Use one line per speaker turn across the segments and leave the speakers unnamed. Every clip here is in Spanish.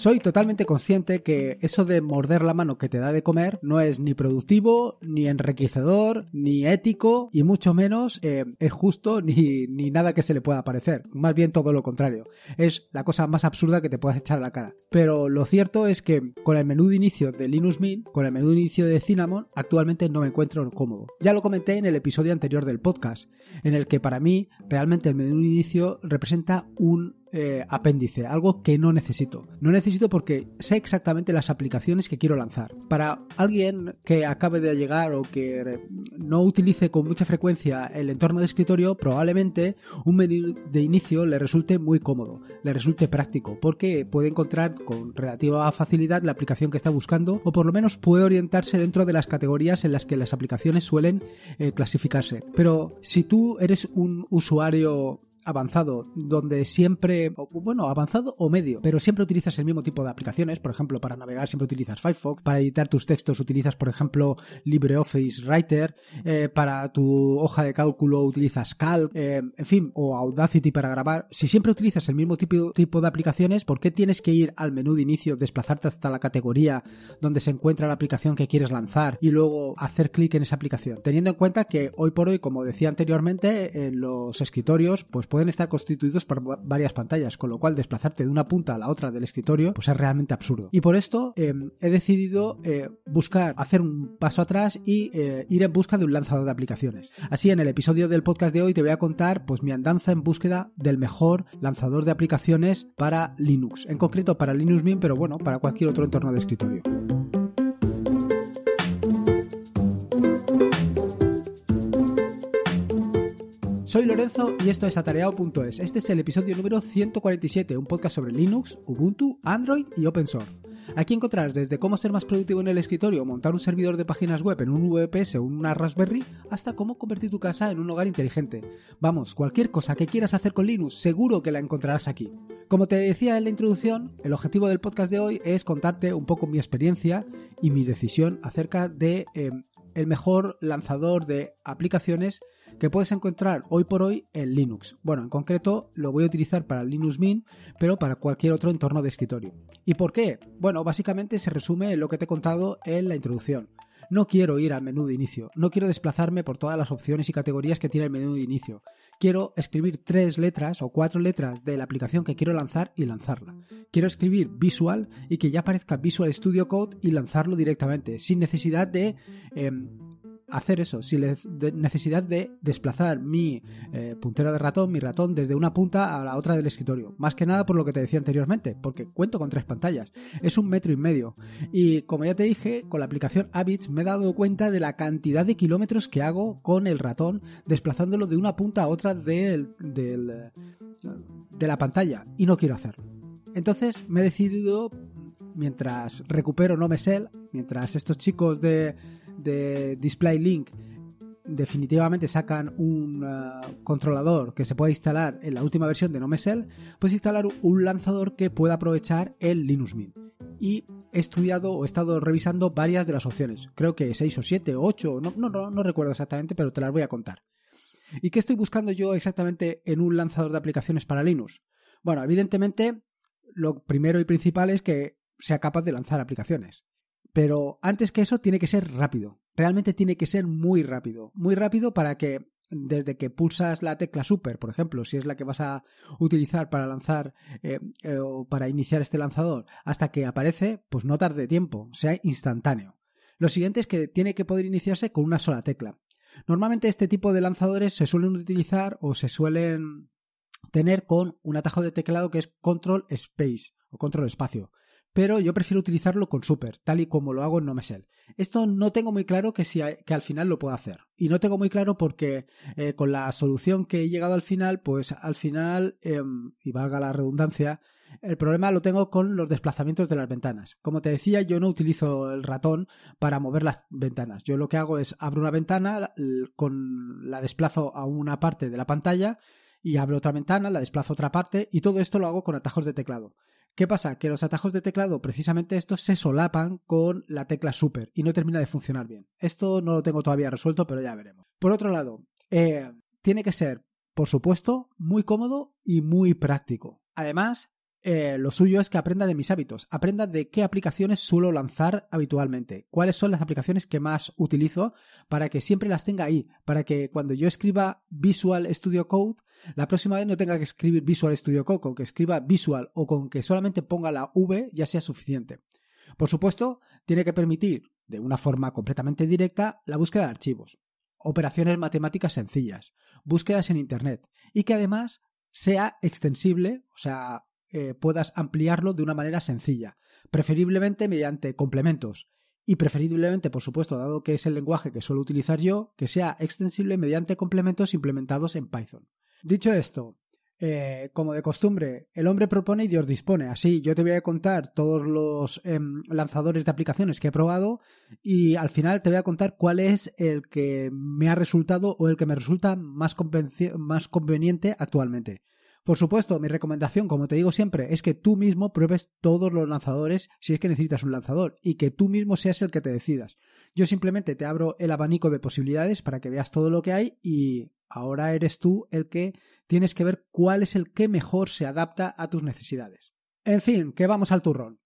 Soy totalmente consciente que eso de morder la mano que te da de comer no es ni productivo, ni enriquecedor, ni ético, y mucho menos eh, es justo ni, ni, nada que se le pueda parecer. Más bien todo lo contrario. Es la cosa más absurda que te puedas echar a la cara. Pero lo cierto es que con el menú de inicio de Linux Mint, con el menú de inicio de Cinnamon, actualmente no me encuentro cómodo. Ya lo comenté en el episodio anterior del podcast, en el que para mí realmente el menú de inicio representa un eh, apéndice, algo que no necesito. No necesito porque sé exactamente las aplicaciones que quiero lanzar. Para alguien que acabe de llegar o que no utilice con mucha frecuencia el entorno de escritorio, probablemente un menú de inicio le resulte muy cómodo, le resulte práctico, porque puede encontrar con relativa facilidad la aplicación que está buscando o por lo menos puede orientarse dentro de las categorías en las que las aplicaciones suelen eh, clasificarse. Pero si tú eres un usuario avanzado, donde siempre, bueno, avanzado o medio, pero siempre utilizas el mismo tipo de aplicaciones. Por ejemplo, para navegar siempre utilizas Firefox, para editar tus textos utilizas, por ejemplo, LibreOffice Writer, eh, para tu hoja de cálculo utilizas Calc, eh, en fin, o Audacity para grabar. Si siempre utilizas el mismo tipo, tipo de aplicaciones, ¿por qué tienes que ir al menú de inicio, desplazarte hasta la categoría donde se encuentra la aplicación que quieres lanzar y luego hacer clic en esa aplicación? Teniendo en cuenta que hoy por hoy, como decía anteriormente, en los escritorios, pues pueden estar constituidos por varias pantallas, con lo cual desplazarte de una punta a la otra del escritorio pues es realmente absurdo. Y por esto em, he decidido eh, buscar, hacer un paso atrás y eh, ir en busca de un lanzador de aplicaciones. Así en el episodio del podcast de hoy te voy a contar pues mi andanza en búsqueda del mejor lanzador de aplicaciones para Linux, en concreto para Linux Mint, pero bueno, para cualquier otro entorno de escritorio. Soy Lorenzo y esto es atareado.es. Este es el episodio número 147, un podcast sobre Linux, Ubuntu, Android y Open Source. Aquí encontrarás desde cómo ser más productivo en el escritorio, montar un servidor de páginas web en un VPS o una Raspberry, hasta cómo convertir tu casa en un hogar inteligente. Vamos, cualquier cosa que quieras hacer con Linux, seguro que la encontrarás aquí. Como te decía en la introducción, el objetivo del podcast de hoy es contarte un poco mi experiencia y mi decisión acerca de eh, el mejor lanzador de aplicaciones que puedes encontrar hoy por hoy en Linux. Bueno, en concreto lo voy a utilizar para Linux Mint, pero para cualquier otro entorno de escritorio. ¿Y por qué? Bueno, básicamente se resume en lo que te he contado en la introducción. No quiero ir al menú de inicio, no quiero desplazarme por todas las opciones y categorías que tiene el menú de inicio. Quiero escribir tres letras o cuatro letras de la aplicación que quiero lanzar y lanzarla. Quiero escribir Visual y que ya aparezca Visual Studio Code y lanzarlo directamente, sin necesidad de em, hacer eso, sin necesidad de desplazar mi eh, puntera de ratón, mi ratón, desde una punta a la otra del escritorio. Más que nada por lo que te decía anteriormente, porque cuento con tres pantallas. Es un metro y medio. Y como ya te dije, con la aplicación Habits me he dado cuenta de la cantidad de kilómetros que hago con el ratón, desplazándolo de una punta a otra del, del, de la pantalla. Y no quiero hacerlo. Entonces me he decidido, mientras recupero No sell, mientras estos chicos de de Display Link definitivamente sacan un eh, controlador que se pueda instalar en la última versión de NoMesel, pues instalar un lanzador que pueda aprovechar el Linux Mint. Y he estudiado o he estado revisando varias de las opciones. Creo que 6 o 7 o 8, no, no, no recuerdo exactamente, pero te las voy a contar. ¿Y qué estoy buscando yo exactamente en un lanzador de aplicaciones para Linux? Bueno, evidentemente, lo primero y principal es que sea capaz de lanzar aplicaciones. Pero antes que eso tiene que ser rápido. Realmente tiene que ser muy rápido. Muy rápido para que desde que pulsas la tecla super, por ejemplo, si es la que vas a utilizar para lanzar eh, eh, o para iniciar este lanzador, hasta que aparece, pues no tarde tiempo, sea instantáneo. Lo siguiente es que tiene que poder iniciarse con una sola tecla. Normalmente este tipo de lanzadores se suelen utilizar o se suelen tener con un atajo de teclado que es control space o control espacio pero yo prefiero utilizarlo con Super, tal y como lo hago en Nomesel. Esto no tengo muy claro que, si, que al final lo pueda hacer. Y no tengo muy claro porque eh, con la solución que he llegado al final, pues al final, em, y valga la redundancia, el problema lo tengo con los desplazamientos de las ventanas. Como te decía, yo no utilizo el ratón para mover las ventanas. Yo lo que hago es abro una ventana, con, la desplazo a una parte de la pantalla y abro otra ventana, la desplazo a otra parte y todo esto lo hago con atajos de teclado. ¿Qué pasa? Que los atajos de teclado, precisamente estos, se solapan con la tecla super y no termina de funcionar bien. Esto no lo tengo todavía resuelto, pero ya veremos. Por otro lado, eh, tiene que ser, por supuesto, muy cómodo y muy práctico. Además, eh, lo suyo es que aprenda de mis hábitos, aprenda de qué aplicaciones suelo lanzar habitualmente, cuáles son las aplicaciones que más utilizo para que siempre las tenga ahí, para que cuando yo escriba Visual Studio Code, la próxima vez no tenga que escribir Visual Studio Code, con que escriba Visual o con que solamente ponga la V ya sea suficiente. Por supuesto, tiene que permitir, de una forma completamente directa, la búsqueda de archivos, operaciones matemáticas sencillas, búsquedas en Internet, y que además sea extensible, o sea, eh, puedas ampliarlo de una manera sencilla, preferiblemente mediante complementos y preferiblemente, por supuesto, dado que es el lenguaje que suelo utilizar yo, que sea extensible mediante complementos implementados en Python. Dicho esto, eh, como de costumbre, el hombre propone y Dios dispone. Así, yo te voy a contar todos los em, lanzadores de aplicaciones que he probado y al final te voy a contar cuál es el que me ha resultado o el que me resulta más, conveniente actualmente. Por supuesto, mi recomendación, como te digo siempre, es que tú mismo pruebes todos los lanzadores si es que necesitas un lanzador y que tú mismo seas el que te decidas. Yo simplemente te abro el abanico de posibilidades para que veas todo lo que hay y ahora eres tú el que tienes que ver cuál es el que mejor se adapta a tus necesidades. En fin, que vamos al turrón.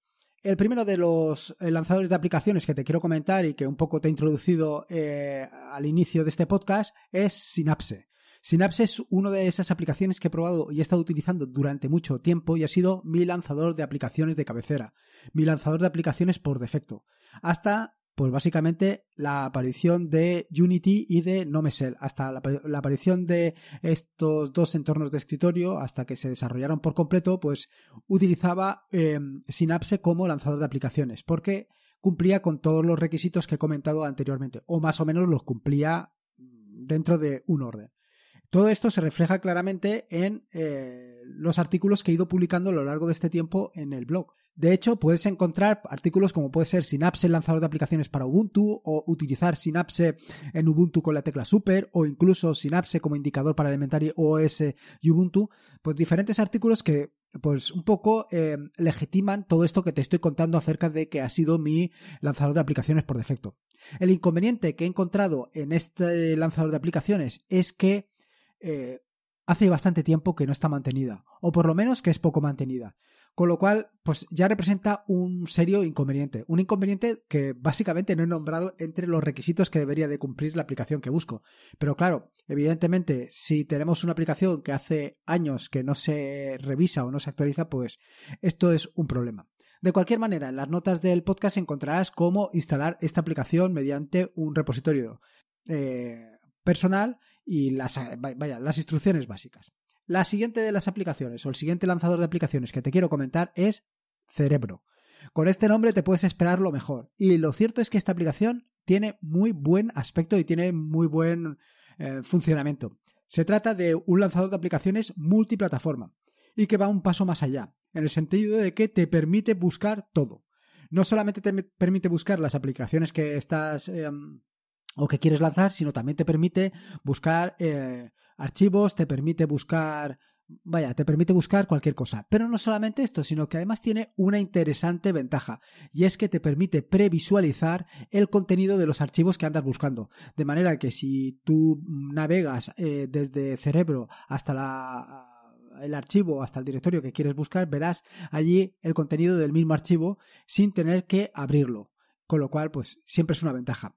El primero de los eh, lanzadores de aplicaciones que te quiero comentar y que un poco te he introducido eh, al inicio de este podcast es Synapse. Synapse es una de esas aplicaciones que he probado y he estado utilizando durante mucho tiempo y ha sido mi lanzador de aplicaciones de cabecera, mi lanzador de aplicaciones por defecto, hasta pues básicamente la aparición de Unity y de Nomesel, hasta la, aparición de estos dos entornos de escritorio, hasta que se desarrollaron por completo, pues utilizaba em, Synapse como lanzador de aplicaciones, porque cumplía con todos los requisitos que he comentado anteriormente, o más o menos los cumplía mm, dentro de un orden. Todo esto se refleja claramente en eh, los artículos que he ido publicando a lo largo de este tiempo en el blog. De hecho, puedes encontrar artículos como puede ser Synapse, lanzador de aplicaciones para Ubuntu, o utilizar Synapse en Ubuntu con la tecla super, o incluso Synapse como indicador para Elementary OS y Ubuntu. Pues diferentes artículos que pues un poco eh, legitiman todo esto que te estoy contando acerca de que ha sido mi lanzador de aplicaciones por defecto. El inconveniente que he encontrado en este lanzador de aplicaciones es que eh, hace bastante tiempo que no está mantenida, o por lo menos que es poco mantenida. Con lo cual, pues ya representa un serio inconveniente. Un inconveniente que básicamente no he nombrado entre los requisitos que debería de cumplir la aplicación que busco. Pero claro, evidentemente, si tenemos una aplicación que hace años que no se revisa o no se actualiza, pues esto es un problema. De cualquier manera, en las notas del podcast encontrarás cómo instalar esta aplicación mediante un repositorio eh, personal y las, eh, vaya, las instrucciones básicas. La siguiente de las aplicaciones o el siguiente lanzador de aplicaciones que te quiero comentar es Cerebro. Con este nombre te puedes esperar lo mejor. Y lo cierto es que esta aplicación tiene muy buen aspecto y tiene muy buen eh, funcionamiento. Se trata de un lanzador de aplicaciones multiplataforma y que va un paso más allá, en el sentido de que te permite buscar todo. No solamente te permite buscar las aplicaciones que estás em, o que quieres lanzar, sino también te permite buscar eh, archivos, te permite buscar, vaya, te permite buscar cualquier cosa. Pero no solamente esto, sino que además tiene una interesante ventaja, y es que te permite previsualizar el contenido de los archivos que andas buscando. De manera que si tú navegas eh, desde cerebro hasta el archivo hasta el directorio que quieres buscar, verás allí el contenido del mismo archivo sin tener que abrirlo. Con lo cual, pues siempre es una ventaja.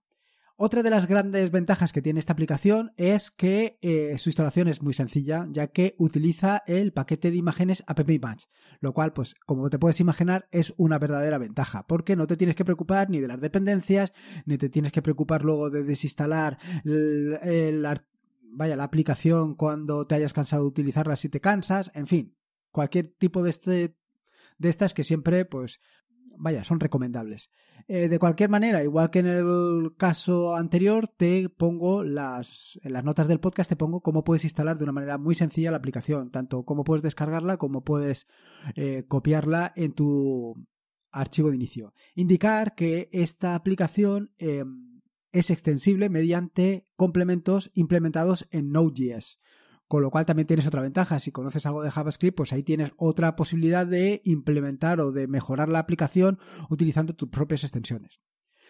Otra de las grandes ventajas que tiene esta aplicación es que eh, su instalación es muy sencilla, ya que utiliza el paquete de imágenes AppImage, lo cual, pues, como te puedes imaginar, es una verdadera ventaja, porque no te tienes que preocupar ni de las dependencias, ni te tienes que preocupar luego de desinstalar la aplicación cuando te hayas cansado de utilizarla si te cansas, en fin, cualquier tipo de este de estas que siempre pues vaya, son recomendables. Eh, de cualquier manera, igual que en el caso anterior, te pongo las, en las notas del podcast, te pongo cómo puedes instalar de una manera muy sencilla la aplicación, tanto cómo puedes descargarla como puedes eh, copiarla en tu archivo de inicio. Indicar que esta aplicación eh, es extensible mediante complementos implementados en Node.js. Con lo cual también tienes otra ventaja. Si conoces algo de JavaScript, pues ahí tienes otra posibilidad de implementar o de mejorar la aplicación utilizando tus propias extensiones.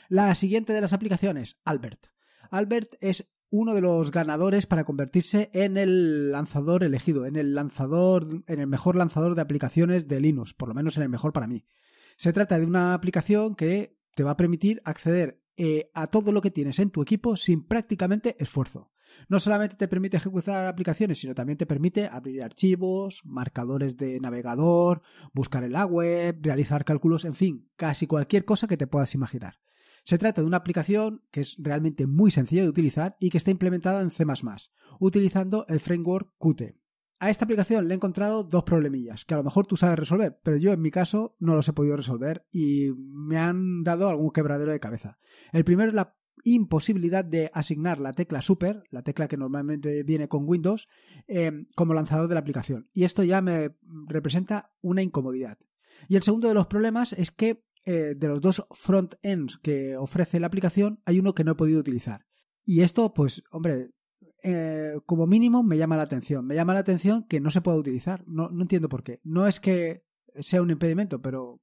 La siguiente de las aplicaciones, Albert. Albert es uno de los ganadores para convertirse en el lanzador elegido, en el lanzador, en el mejor lanzador de aplicaciones de Linux, por lo menos en el mejor para mí. Se trata de una aplicación que te va a permitir acceder eh, a todo lo que tienes en tu equipo sin prácticamente esfuerzo. No solamente te permite ejecutar aplicaciones, sino también te permite abrir archivos, marcadores de navegador, buscar en la web, realizar cálculos, en fin, casi cualquier cosa que te puedas imaginar. Se trata de una aplicación que es realmente muy sencilla de utilizar y que está implementada en C++, utilizando el framework Qt. A esta aplicación le he encontrado dos problemillas que a lo mejor tú sabes resolver, pero yo en mi caso no los he podido resolver y me han dado algún quebradero de cabeza. El primero es la imposibilidad de asignar la tecla super, la tecla que normalmente viene con Windows, em, como lanzador de la aplicación. Y esto ya me representa una incomodidad. Y el segundo de los problemas es que eh, de los dos front-ends que ofrece la aplicación, hay uno que no he podido utilizar. Y esto, pues, hombre, eh, como mínimo me llama la atención. Me llama la atención que no se pueda utilizar. No, no entiendo por qué. No es que sea un impedimento, pero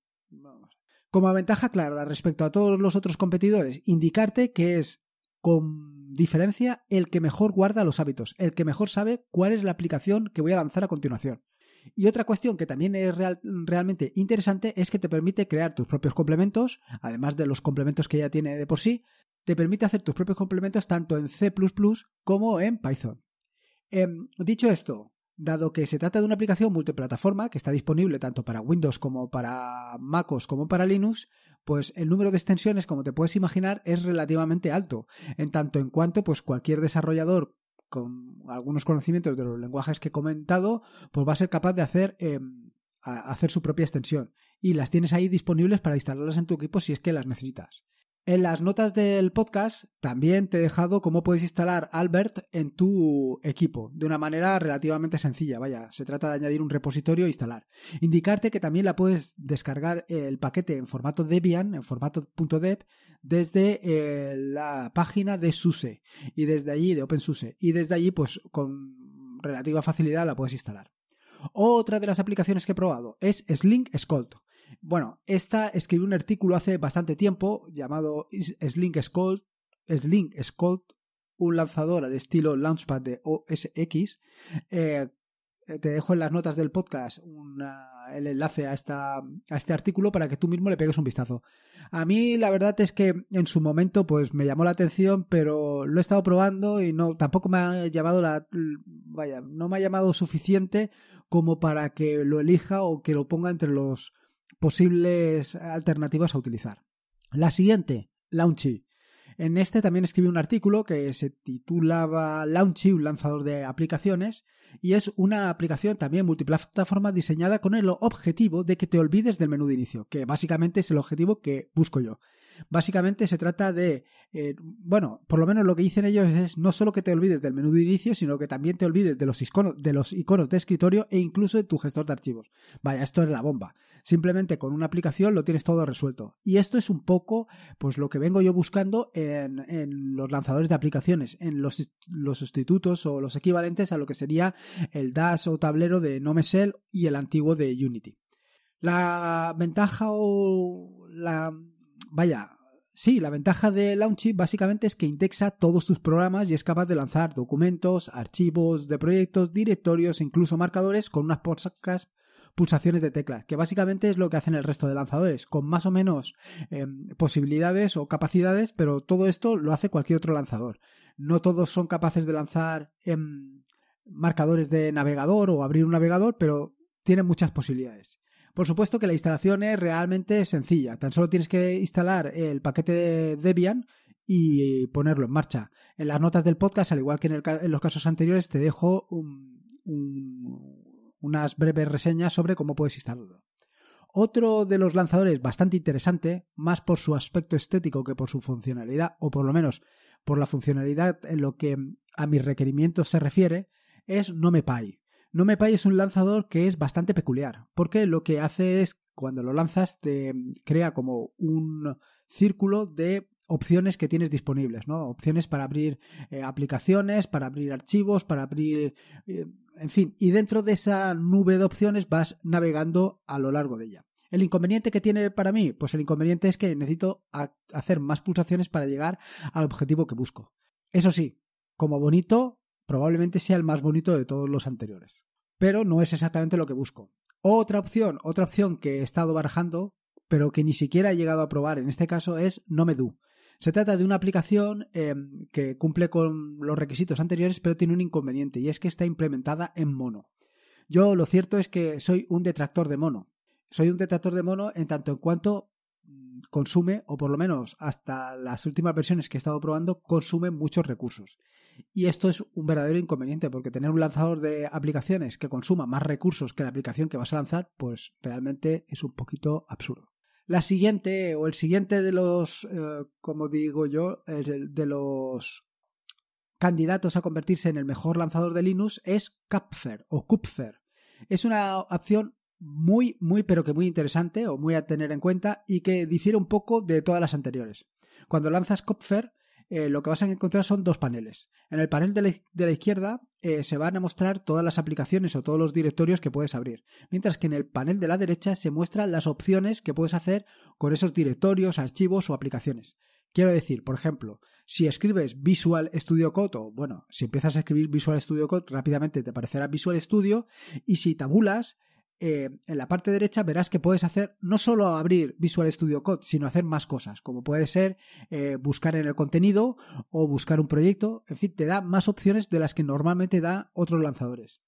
como ventaja clara respecto a todos los otros competidores, indicarte que es con diferencia el que mejor guarda los hábitos, el que mejor sabe cuál es la aplicación que voy a lanzar a continuación. Y otra cuestión que también es realmente interesante es que te permite crear tus propios complementos, además de los complementos que ya tiene de por sí, te permite hacer tus propios complementos tanto en C ⁇ como en Python. Em, dicho esto, dado que se trata de una aplicación multiplataforma que está disponible tanto para Windows como para MacOS como para Linux, pues el número de extensiones, como te puedes imaginar, es relativamente alto, en tanto en cuanto pues cualquier desarrollador con algunos conocimientos de los lenguajes que he comentado, pues va a ser capaz de hacer em, hacer su propia extensión y las tienes ahí disponibles para instalarlas en tu equipo si es que las necesitas. En las notas del podcast también te he dejado cómo puedes instalar Albert en tu equipo, de una manera relativamente sencilla, vaya, se trata de añadir un repositorio e instalar. Indicarte que también la puedes descargar el paquete en formato Debian, en formato .deb, desde eh, la página de SUSE y desde allí de OpenSUSE y desde allí pues con relativa facilidad la puedes instalar. Otra de las aplicaciones que he probado es Slink Scold, bueno, esta escribió un artículo hace bastante tiempo llamado Slink Scott, un lanzador al estilo Launchpad de OSX. Eh, te dejo en las notas del podcast el enlace a, esta, a este artículo para que tú mismo le pegues un vistazo. A mí la verdad es que en su momento pues me llamó la atención, pero lo he estado probando y no tampoco me ha llamado la vaya, no me ha llamado suficiente como para que lo elija o que lo ponga entre los posibles alternativas a utilizar. La siguiente, Launchy. En este también escribí un artículo que se titulaba Launchy, un lanzador de aplicaciones, y es una aplicación también multiplataforma diseñada con el objetivo de que te olvides del menú de inicio, que básicamente es el objetivo que busco yo. Básicamente se trata de, eh, bueno, por lo menos lo que dicen ellos es no solo que te olvides del menú de inicio, sino que también te olvides de los iconos de, los iconos de escritorio e incluso de tu gestor de archivos. Vaya, esto es la bomba. Simplemente con una aplicación lo tienes todo resuelto. Y esto es un poco, pues lo que vengo yo buscando en, los lanzadores de aplicaciones, en los, los sustitutos o los equivalentes a lo que sería el DAS o tablero de Nomesel y el antiguo de Unity. La ventaja o la vaya, sí, la ventaja de Launchy básicamente es que indexa todos tus programas y es capaz de lanzar documentos, archivos de proyectos, directorios, e incluso marcadores con unas pocas pulsaciones de teclas, que básicamente es lo que hacen el resto de lanzadores, con más o menos em, posibilidades o capacidades, pero todo esto lo hace cualquier otro lanzador. No todos son capaces de lanzar em, marcadores de navegador o abrir un navegador, pero tienen muchas posibilidades. Por supuesto que la instalación es realmente sencilla, tan solo tienes que instalar el paquete Debian y ponerlo en marcha. En las notas del podcast, al igual que en, los casos anteriores, te dejo unas breves reseñas sobre cómo puedes instalarlo. Otro de los lanzadores bastante interesante, más por su aspecto estético que por su funcionalidad, o por lo menos por la funcionalidad en lo que a mis requerimientos se refiere, es NomePy. No Me payes un lanzador que es bastante peculiar, porque lo que hace es, cuando lo lanzas, te crea como un círculo de opciones que tienes disponibles, ¿no? Opciones para abrir eh, aplicaciones, para abrir archivos, para abrir... Eh, en fin, y dentro de esa nube de opciones vas navegando a lo largo de ella. ¿El inconveniente que tiene para mí? Pues el inconveniente es que necesito hacer más pulsaciones para llegar al objetivo que busco. Eso sí, como bonito, probablemente sea el más bonito de todos los anteriores. Pero no es exactamente lo que busco. Otra opción, otra opción que he estado barajando, pero que ni siquiera he llegado a probar en este caso, es Nomedu. Se trata de una aplicación em, que cumple con los requisitos anteriores, pero tiene un inconveniente, y es que está implementada en mono. Yo lo cierto es que soy un detractor de mono. Soy un detractor de mono en tanto en cuanto mm, consume, o por lo menos hasta las últimas versiones que he estado probando, consume muchos recursos. Y esto es un verdadero inconveniente, porque tener un lanzador de aplicaciones que consuma más recursos que la aplicación que vas a lanzar, pues realmente es un poquito absurdo. La siguiente, o el siguiente de los, eh, como digo yo, de los candidatos a convertirse en el mejor lanzador de Linux es Cupfer o Kupfer. Es una opción muy, muy, pero que muy interesante o muy a tener en cuenta y que difiere un poco de todas las anteriores. Cuando lanzas Cupfer eh, lo que vas a encontrar son dos paneles. En el panel de la, izquierda eh, se van a mostrar todas las aplicaciones o todos los directorios que puedes abrir, mientras que en el panel de la derecha se muestran las opciones que puedes hacer con esos directorios, archivos o aplicaciones. Quiero decir, por ejemplo, si escribes Visual Studio Code, o bueno, si empiezas a escribir Visual Studio Code, rápidamente te aparecerá Visual Studio, y si tabulas, eh, en la parte derecha verás que puedes hacer no solo abrir Visual Studio Code, sino hacer más cosas, como puede ser eh, buscar en el contenido o buscar un proyecto, en fin, te da más opciones de las que normalmente da otros lanzadores.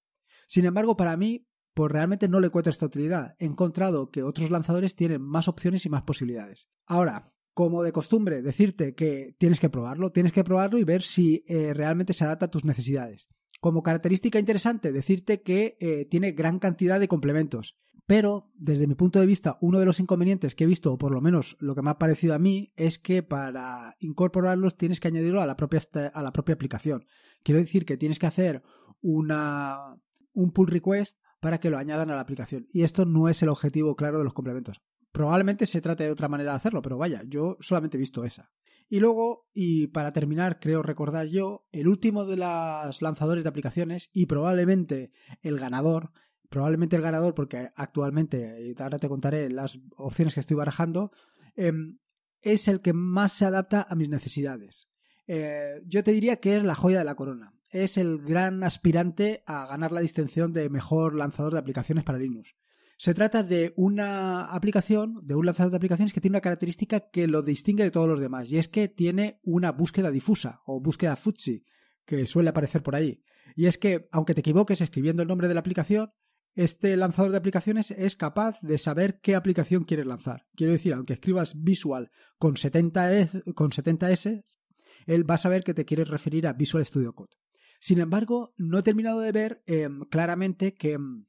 Sin embargo, para mí, pues realmente no le cuesta esta utilidad. He encontrado que otros lanzadores tienen más opciones y más posibilidades. Ahora, como de costumbre, decirte que tienes que probarlo, tienes que probarlo y ver si eh, realmente se adapta a tus necesidades. Como característica interesante, decirte que eh, tiene gran cantidad de complementos. Pero, desde mi punto de vista, uno de los inconvenientes que he visto, o por lo menos lo que me ha parecido a mí, es que para incorporarlos tienes que añadirlo a la propia, a la propia aplicación. Quiero decir que tienes que hacer una, un pull request para que lo añadan a la aplicación. Y esto no es el objetivo claro de los complementos. Probablemente se trate de otra manera de hacerlo, pero vaya, yo solamente he visto esa. Y luego, y para terminar, creo recordar yo, el último de los lanzadores de aplicaciones y probablemente el ganador, probablemente el ganador porque actualmente, ahora te contaré las opciones que estoy barajando, em, es el que más se adapta a mis necesidades. Eh, yo te diría que es la joya de la corona. Es el gran aspirante a ganar la distinción de mejor lanzador de aplicaciones para Linux. Se trata de una aplicación, de un lanzador de aplicaciones que tiene una característica que lo distingue de todos los demás, y es que tiene una búsqueda difusa o búsqueda Futsi, que suele aparecer por ahí. Y es que, aunque te equivoques escribiendo el nombre de la aplicación, este lanzador de aplicaciones es capaz de saber qué aplicación quieres lanzar. Quiero decir, aunque escribas Visual con 70 S, con s él va a saber que te quieres referir a Visual Studio Code. Sin embargo, no he terminado de ver em, claramente que em,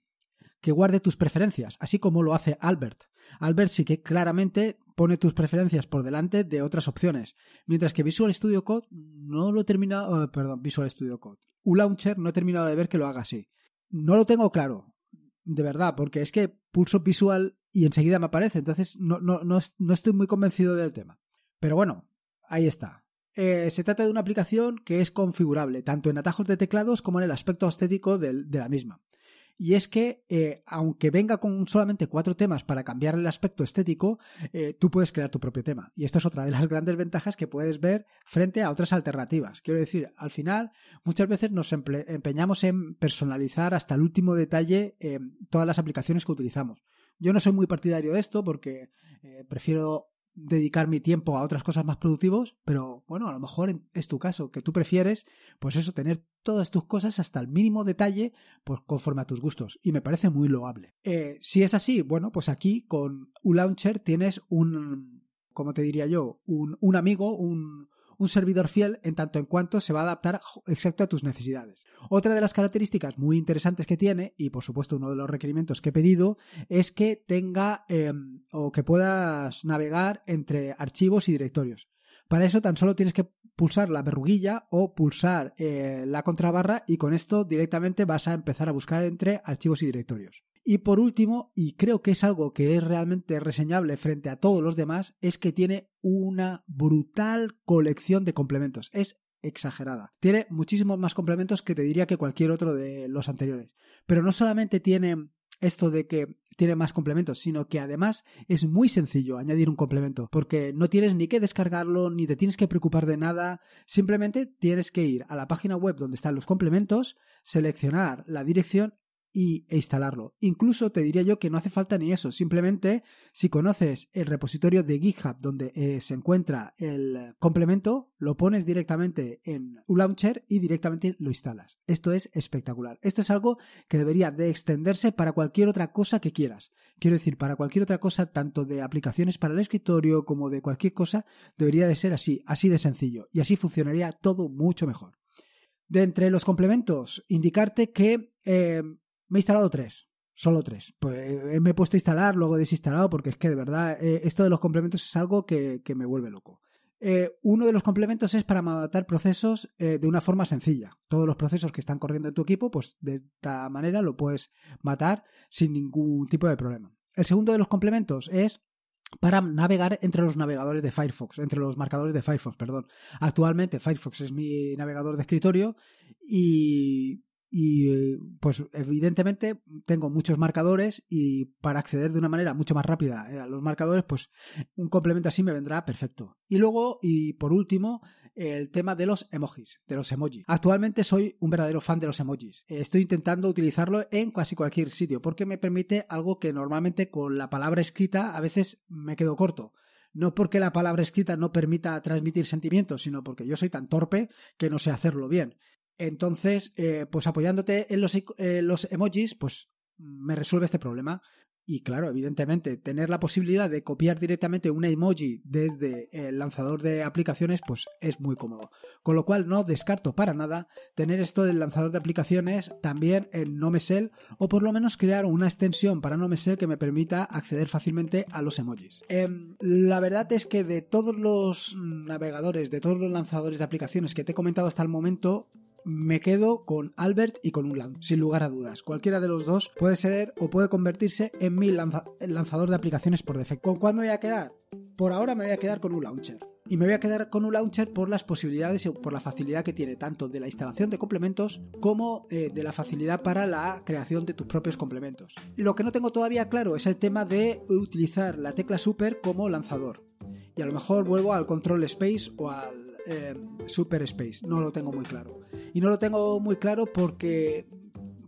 que guarde tus preferencias, así como lo hace Albert. Albert sí que claramente pone tus preferencias por delante de otras opciones, mientras que Visual Studio Code no lo he terminado, eh, perdón, Visual Studio Code, Un launcher no he terminado de ver que lo haga así. No lo tengo claro, de verdad, porque es que pulso visual y enseguida me aparece, entonces no, estoy muy convencido del tema. Pero bueno, ahí está. Eh, se trata de una aplicación que es configurable, tanto en atajos de teclados como en el aspecto estético de la misma y es que eh, aunque venga con solamente cuatro temas para cambiar el aspecto estético, eh, tú puedes crear tu propio tema. Y esto es otra de las grandes ventajas que puedes ver frente a otras alternativas. Quiero decir, al final muchas veces nos empeñamos en personalizar hasta el último detalle eh, todas las aplicaciones que utilizamos. Yo no soy muy partidario de esto porque prefiero dedicar mi tiempo a otras cosas más productivos, pero bueno, a lo mejor es tu caso, que tú prefieres, pues eso, tener todas tus cosas hasta el mínimo detalle, pues conforme a tus gustos, y me parece muy loable. Eh, si es así, bueno, pues aquí con un launcher tienes un, como te diría yo? Un, un amigo, un, un servidor fiel en tanto en cuanto se va a adaptar exacto a tus necesidades. Otra de las características muy interesantes que tiene, y por supuesto uno de los requerimientos que he pedido, es que tenga em, o que puedas navegar entre archivos y directorios. Para eso tan solo tienes que pulsar la verruguilla o pulsar eh, la contrabarra y con esto directamente vas a empezar a buscar entre archivos y directorios. Y por último, y creo que es algo que es realmente reseñable frente a todos los demás, es que tiene una brutal colección de complementos. Es exagerada. Tiene muchísimos más complementos que te diría que cualquier otro de los anteriores. Pero no solamente tiene esto de que tiene más complementos, sino que además es muy sencillo añadir un complemento, porque no tienes ni que descargarlo, ni te tienes que preocupar de nada, simplemente tienes que ir a la página web donde están los complementos, seleccionar la dirección y, e instalarlo. Incluso te diría yo que no hace falta ni eso. Simplemente, si conoces el repositorio de GitHub donde eh, se encuentra el complemento, lo pones directamente en un launcher y directamente lo instalas. Esto es espectacular. Esto es algo que debería de extenderse para cualquier otra cosa que quieras. Quiero decir, para cualquier otra cosa, tanto de aplicaciones para el escritorio como de cualquier cosa, debería de ser así, así de sencillo. Y así funcionaría todo mucho mejor. De entre los complementos, indicarte que eh, me he instalado tres. Solo tres. Pues eh, eh, me he puesto a instalar, luego he desinstalado, porque es que de verdad eh, esto de los complementos es algo que, me vuelve loco. uno de los complementos es para matar procesos de una forma sencilla. Todos los procesos que están corriendo en tu equipo, pues de esta manera lo puedes matar sin ningún tipo de problema. El segundo de los complementos es para navegar entre los navegadores de Firefox, entre los marcadores de Firefox, perdón. Actualmente Firefox es mi navegador de escritorio y y eh, pues evidentemente tengo muchos marcadores y para acceder de una manera mucho más rápida eh, a los marcadores, pues un complemento así me vendrá perfecto. Y luego, y por último, el tema de los emojis, de los emojis. Actualmente soy un verdadero fan de los emojis. Estoy intentando utilizarlo en casi cualquier sitio porque me permite algo que normalmente con la palabra escrita a veces me quedo corto no porque la palabra escrita no permita transmitir sentimientos, sino porque yo soy tan torpe que no sé hacerlo bien. Entonces, eh, pues apoyándote en eh, los, emojis, pues me resuelve este problema. Y claro, evidentemente, tener la posibilidad de copiar directamente un emoji desde el lanzador de aplicaciones, pues es muy cómodo. Con lo cual no descarto para nada tener esto del lanzador de aplicaciones también en Nomesel o por lo menos crear una extensión para Nomesel que me permita acceder fácilmente a los emojis. Em, la verdad es que de todos los navegadores, de todos los lanzadores de aplicaciones que te he comentado hasta el momento, me quedo con Albert y con Mulan, sin lugar a dudas. Cualquiera de los dos puede ser o puede convertirse en mi lanzador de aplicaciones por defecto. ¿Con cuál me voy a quedar? Por ahora me voy a quedar con un launcher. Y me voy a quedar con un launcher por las posibilidades y por la facilidad que tiene tanto de la instalación de complementos como eh, de la facilidad para la creación de tus propios complementos. Lo que no tengo todavía claro es el tema de utilizar la tecla super como lanzador. Y a lo mejor vuelvo al control space o al eh, Super Space. No lo tengo muy claro. Y no lo tengo muy claro porque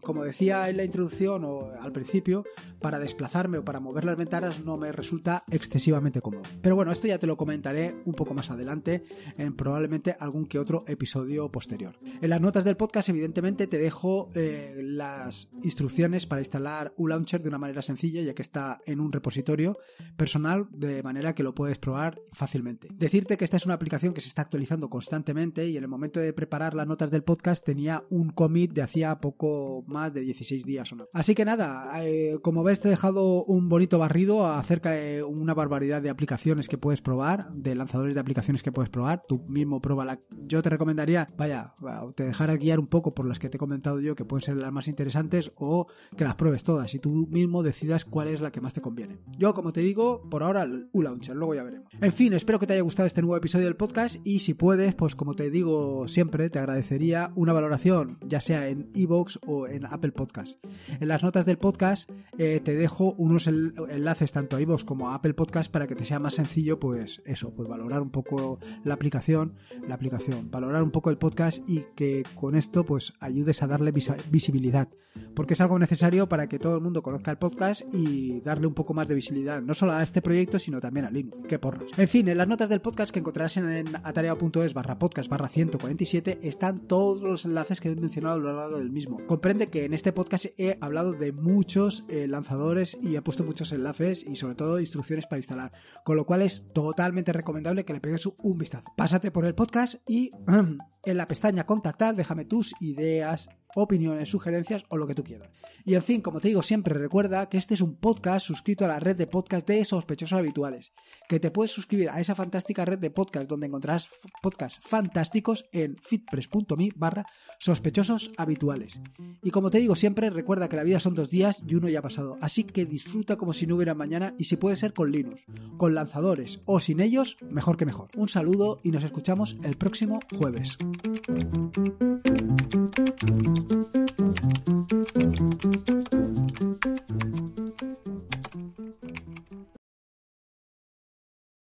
como decía en la introducción o al principio, para desplazarme o para mover las ventanas no me resulta excesivamente cómodo. Pero bueno, esto ya te lo comentaré un poco más adelante en probablemente algún que otro episodio posterior. En las notas del podcast, evidentemente, te dejo eh, las instrucciones para instalar un launcher de una manera sencilla, ya que está en un repositorio personal, de manera que lo puedes probar fácilmente. Decirte que esta es una aplicación que se está actualizando constantemente y en el momento de preparar las notas del podcast tenía un commit de hacía poco más de 16 días o no. Así que nada, eh, como ves, te he dejado un bonito barrido acerca de una barbaridad de aplicaciones que puedes probar, de lanzadores de aplicaciones que puedes probar. Tú mismo prueba la. Yo te recomendaría, vaya, te dejaré guiar un poco por las que te he comentado yo, que pueden ser las más interesantes, o que las pruebes todas y tú mismo decidas cuál es la que más te conviene. Yo, como te digo, por ahora un launcher luego ya veremos. En fin, espero que te haya gustado este nuevo episodio del podcast y si puedes, pues como te digo siempre, te agradecería una valoración, ya sea en iBox o en Apple Podcast. En las notas del podcast eh, te dejo unos enlaces tanto a iVoox como a Apple Podcast para que te sea más sencillo, pues eso, pues valorar un poco la aplicación, la aplicación, valorar un poco el podcast y que con esto pues ayudes a darle visibilidad, porque es algo necesario para que todo el mundo conozca el podcast y darle un poco más de visibilidad, no solo a este proyecto, sino también a Linux. ¡Qué porras! En fin, en las notas del podcast que encontrarás en atareado.es barra podcast barra 147 están todos los enlaces que he mencionado a lo largo del mismo. Comprende que en este podcast he hablado de muchos eh, lanzadores y he puesto muchos enlaces y sobre todo instrucciones para instalar, con lo cual es totalmente recomendable que le pegues un vistazo. Pásate por el podcast y en la pestaña contactar déjame tus ideas, opiniones, sugerencias o lo que tú quieras. Y en fin, como te digo siempre, recuerda que este es un podcast suscrito a la red de podcast de sospechosos habituales, que te puedes suscribir a esa fantástica red de podcast donde encontrarás podcasts fantásticos en fitpress.me barra sospechosos habituales. Y como te digo siempre, recuerda que la vida son dos días y uno ya ha pasado, así que disfruta como si no hubiera mañana y si puede ser con Linux, con lanzadores o sin ellos, mejor que mejor. Un saludo y nos escuchamos el próximo jueves.